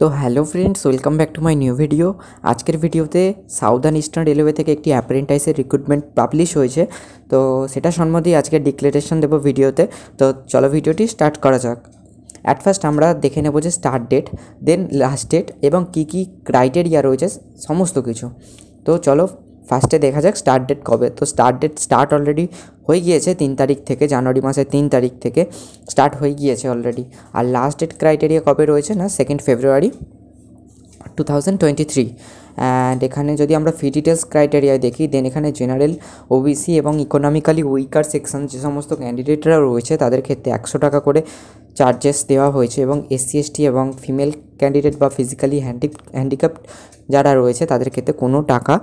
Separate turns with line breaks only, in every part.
তো hello friends welcome back to my new video আজকের ভিডিওতে সাউদার্ন ইস্টার্ন রেলওয়ে থেকে একটি অ্যাপ্রেন্টাইসের রিক্রুটমেন্ট পাবলিশ হয়েছে তো সেটা সম্বন্ধে আজকে ডিক্লারেশন দেবো ভিডিওতে তো চলো ভিডিওটি স্টার্ট করা যাক অ্যাট ফার্স্ট আমরা দেখে নেবো যে start date then last date এবং কী কী ক্রাইটেরিয়া রয়েছে সমস্ত কিছু তো চলো ফার্স্টে দেখা যাক স্টার্ট ডেট কবে তো স্টার্ট ডেট স্টার্ট অলরেডি হয়ে গিয়েছে তিন তারিখ থেকে জানুয়ারি মাসের তিন তারিখ থেকে স্টার্ট হয়ে গিয়েছে অলরেডি আর লাস্ট ডেট ক্রাইটেরিয়া কবে রয়েছে না second February two thousand twenty three and এখানে যদি আমরা ফি ডিটেলস ক্রাইটেরিয়ায় দেখি দেন এখানে জেনারেল ওবিসি এবং ইকোনমিক্যালি উইকার সেকশন যে সমস্ত ক্যান্ডিডেটরা রয়েছে তাদের ক্ষেত্রে একশো টাকা করে চার্জেস দেওয়া হয়েছে এবং এসসি এসটি এবং ফিমেল ক্যান্ডিডেট বা ফিজিক্যালি হ্যান্ডি হ্যান্ডিক্যাপ যারা রয়েছে তাদের ক্ষেত্রে কোনো টাকা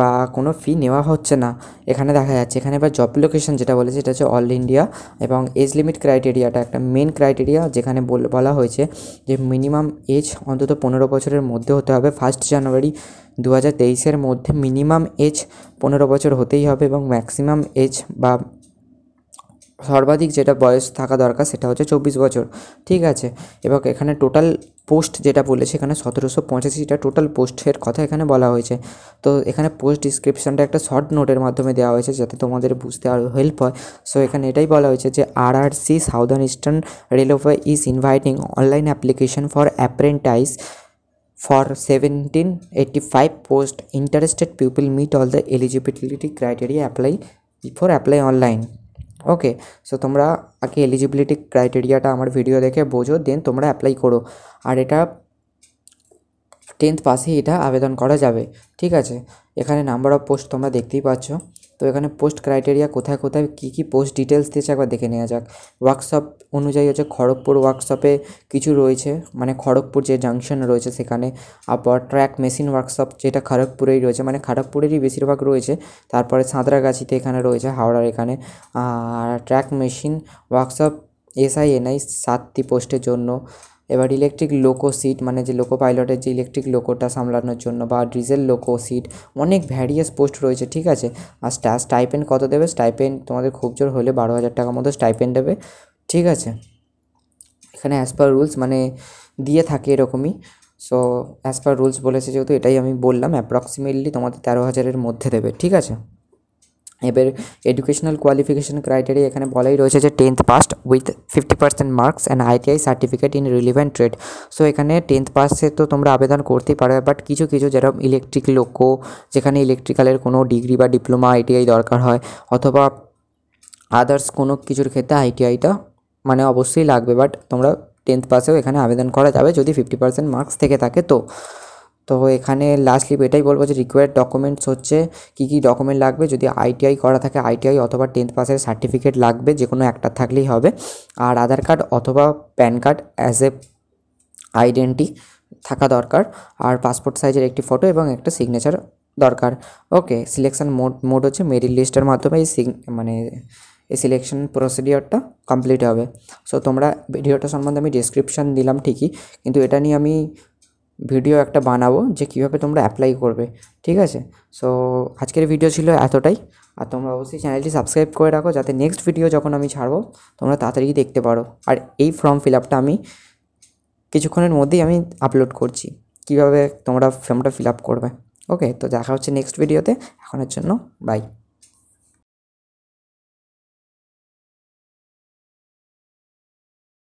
বা কোনো ফি নেওয়া হচ্ছে না এখানে দেখা যাচ্ছে এখানে এবার জব লোকেশন যেটা বলেছে এটা হচ্ছে অল ইন্ডিয়া এবং এজ লিমিট ক্রাইটেরিয়াটা একটা মেন ক্রাইটেরিয়া যেখানে বলা হয়েছে যে মিনিমাম এজ অন্তত পনেরো বছরের মধ্যে হতে হবে ফার্স্ট জানুয়ারি দু হাজার তেইশের মধ্যে মিনিমাম এজ পনেরো বছর হতেই হবে এবং ম্যাক্সিমাম এজ বা সর্বাধিক যেটা বয়স থাকা দরকার সেটা হচ্ছে চব্বিশ বছর ঠিক আছে এবং এখানে টোটাল পোস্ট যেটা বলেছে এখানে সতেরোশো পঁচাশিটা টোটাল পোস্টের কথা এখানে বলা হয়েছে তো এখানে পোস্ট ডিসক্রিপশানটা একটা শর্ট নোটের মাধ্যমে দেওয়া হয়েছে যাতে তোমাদের বুঝতে আরও হেল্প হয় সো এখানে এটাই বলা হয়েছে যে আর R C southern eastern railway is inviting online application for apprentice eighty five post interested people meet all the eligibility criteria apply before apply online okay so তোমরা আগে এলিজিবিলিটি ক্রাইটেরিয়াটা আমার ভিডিও দেখে বোঝো দেন তোমরা অ্যাপ্লাই করো আর এটা টেন্থ পাসে এটা আবেদন করা যাবে ঠিক আছে এখানে নাম্বার অফ পোস্ট তোমরা দেখতেই পাচ্ছ তো এখানে পোস্ট ক্রাইটেরিয়া কোথায় কোথায় কী কী পোস্ট ডিটেলস দিয়েছে একবার দেখে নেওয়া যাক ওয়ার্কশপ অনুযায়ী হচ্ছে খড়গপুর ওয়ার্কশপে কিছু রয়েছে মানে খড়গপুর যে জাংশন রয়েছে সেখানে আবার ট্র্যাক মেশিন ওয়ার্কশপ যেটা খড়গপুরেই রয়েছে মানে খড়গপুরেরই বেশিরভাগ রয়েছে তারপরে সাঁতরাগাছিতে এখানে রয়েছে হাওড়ার এখানে আর ট্র্যাক মেশিন ওয়ার্কশপ এসআইএনআই সাতটি পোস্টের জন্য এবার ইলেকট্রিক লোকো সিট মানে যে লোকো পাইলটের যে ইলেকট্রিক লোকোটা সামলানোর জন্য বা ডিজেল লোকো সিট অনেক ভ্যারিয়াস পোস্ট রয়েছে ঠিক আছে আর স্টাইপেন্ড কত দেবে স্টাইপেন্ড তোমাদের খুব জোর হলে বারো হাজার টাকার মতো স্টাইপেন্ড দেবে ঠিক আছে এখানে অ্যাজ পার রুলস মানে দিয়ে থাকে এরকমই সো অ্যাজ পার রুলস বলেছে যেহেতু এটাই আমি বললাম অ্যাপ্রক্সিমেটলি তোমাদের তেরো হাজারের মধ্যে দেবে ঠিক আছে এবার এডুকেশনাল কোয়ালিফিকেশান ক্রাইটেরিয়া এখানে বলাই রয়েছে যে tenth passed with fifty percent marks and ITI certificate in relevant trade so এখানে টেন্থ পাসে তো তোমরা আবেদন করতেই পারবে বাট কিছু কিছু যেরকম ইলেকট্রিক লোক যেখানে ইলেকট্রিক্যালের কোনো ডিগ্রি বা ডিপ্লোমা আইটিআই দরকার হয় অথবা আদার্স কোনো কিছুর ক্ষেত্রে আইটিআইটা মানে অবশ্যই লাগবে বাট তোমরা টেন্থ পাসেও এখানে আবেদন করা যাবে যদি ফিফটি পার্সেন্ট মার্কস থেকে থাকে তো তো এখানে লাস্টলি এটাই বলবো যে রিকোয়ার্ড ডকুমেন্টস হচ্ছে কী কী ডকুমেন্ট লাগবে যদি আইটিআই করা থাকে আইটিআই অথবা টেন্থ পাসের সার্টিফিকেট লাগবে যে কোনো একটা থাকলেই হবে আর আধার কার্ড অথবা PAN card as a identity থাকা দরকার আর পাসপোর্ট সাইজের একটি ফটো এবং একটা সিগনেচার দরকার ওকে সিলেকশন মোড মোড হচ্ছে মেরিট লিস্টের মাধ্যমে এই মানে এই সিলেকশন প্রসিডিওরটা কমপ্লিট হবে সো তোমরা ভিডিওটা সম্বন্ধে আমি ডিসক্রিপশান দিলাম ঠিকই কিন্তু এটা নিয়ে আমি ভিডিও একটা বানাবো যে কীভাবে তোমরা অ্যাপ্লাই করবে ঠিক আছে সো আজকের ভিডিও ছিল এতটাই আর তোমরা অবশ্যই চ্যানেলটি সাবস্ক্রাইব করে রাখো যাতে নেক্সট ভিডিও যখন আমি ছাড়বো তোমরা তাড়াতাড়ি দেখতে পারো আর এই ফর্ম ফিল আপটা আমি কিছুক্ষণের মধ্যেই আমি আপলোড করছি কিভাবে তোমরা ফর্মটা ফিল আপ করবে ওকে তো দেখা হচ্ছে নেক্সট ভিডিওতে এখনের জন্য বাই